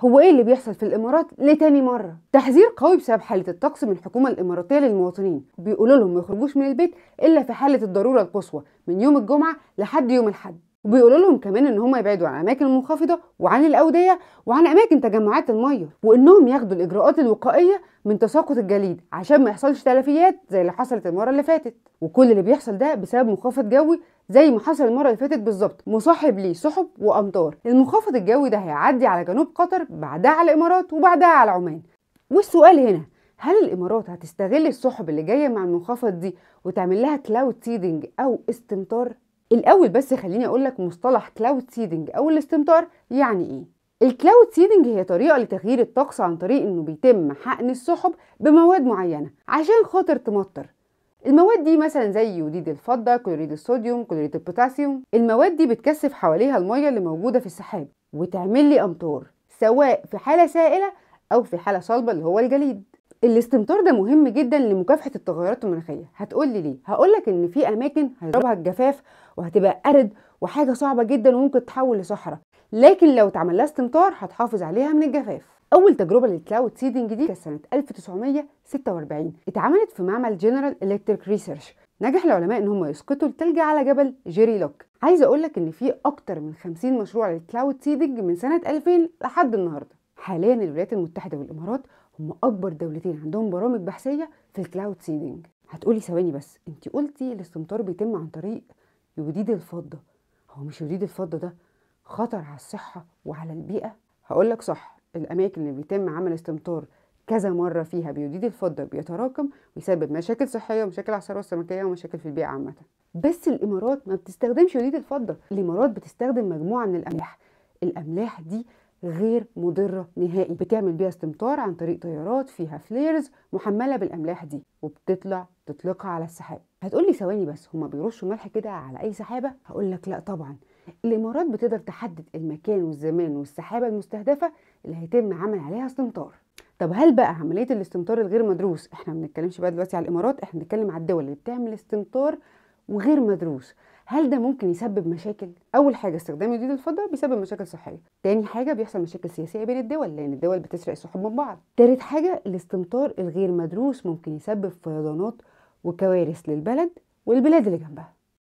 هو ايه اللي بيحصل في الامارات لتاني مره تحذير قوي بسبب حاله الطقس من الحكومه الاماراتيه للمواطنين بيقولوا لهم ما يخرجوش من البيت الا في حاله الضروره القصوى من يوم الجمعه لحد يوم الاحد وبيقولوا لهم كمان ان هم يبعدوا عن الاماكن المنخفضه وعن الاوديه وعن اماكن تجمعات الميه وانهم ياخدوا الاجراءات الوقائيه من تساقط الجليد عشان ما يحصلش تلفيات زي اللي حصلت المره اللي فاتت وكل اللي بيحصل ده بسبب منخفض جوي زي ما حصل المره اللي فاتت بالظبط مصاحب ليه سحب وامطار المنخفض الجوي ده هيعدي على جنوب قطر بعدها على الامارات وبعدها على عمان والسؤال هنا هل الامارات هتستغل السحب اللي جايه مع المنخفض دي وتعمل لها كلاود سيدنج او استمطار الاول بس خليني اقول لك مصطلح كلاود سيدنج او الاستمطار يعني ايه الكلاود سيدنج هي طريقة لتغيير الطقس عن طريق انه بيتم حقن السحب بمواد معينة عشان خاطر تمطر المواد دي مثلا زي يوديد الفضه كلوريد الصوديوم كلوريد البوتاسيوم المواد دي بتكثف حواليها الميه اللي موجوده في السحاب وتعمل لي امطار سواء في حاله سائله او في حاله صلبه اللي هو الجليد الاستمطار ده مهم جدا لمكافحه التغيرات المناخيه هتقول لي ليه هقول لك ان في اماكن هيضربها الجفاف وهتبقى ارد وحاجه صعبه جدا وممكن تتحول لصحراء لكن لو اتعمل لها استمطار هتحافظ عليها من الجفاف اول تجربه للكلاود سيدنج دي كانت سنه 1946 اتعملت في معمل جنرال الكتريك ريسيرش نجح العلماء ان هم يسقطوا التلج على جبل جيري لوك عايزه اقول لك ان في اكتر من 50 مشروع للكلاود سيدنج من سنه 2000 لحد النهارده حاليا الولايات المتحده والامارات هم اكبر دولتين عندهم برامج بحثيه في الكلاود سيدنج هتقولي ثواني بس انت قلتي الاستمطار بيتم عن طريق يوديد الفضه هو مش يوديد الفضه ده خطر على الصحة وعلى البيئة هقول لك صح الأماكن اللي بيتم عمل استمطار كذا مرة فيها بيوديد الفضة بيتراكم ويسبب مشاكل صحية ومشاكل على الثروة السمكية ومشاكل في البيئة عامة بس الإمارات ما بتستخدمش يوديد الفضة الإمارات بتستخدم مجموعة من الأملاح الأملاح دي غير مضرة نهائي بتعمل بيها استمطار عن طريق طيارات فيها فليرز محملة بالأملاح دي وبتطلع تطلقها على السحاب هتقولي ثواني بس هما بيرشوا ملح كده على أي سحابة هقولك لأ طبعا الإمارات بتقدر تحدد المكان والزمان والسحابة المستهدفة اللي هيتم عمل عليها استمطار طب هل بقى عملية الاستمطار الغير مدروس احنا ما بنتكلمش بقى دلوقتي على الإمارات احنا بنتكلم على الدول اللي بتعمل استمطار وغير مدروس هل ده ممكن يسبب مشاكل اول حاجه استخدام جديد الفضه بيسبب مشاكل صحيه تاني حاجه بيحصل مشاكل سياسيه بين الدول لان الدول بتسرق السحب من بعض تالت حاجه الاستمطار الغير مدروس ممكن يسبب فيضانات وكوارث للبلد والبلاد اللي جنبها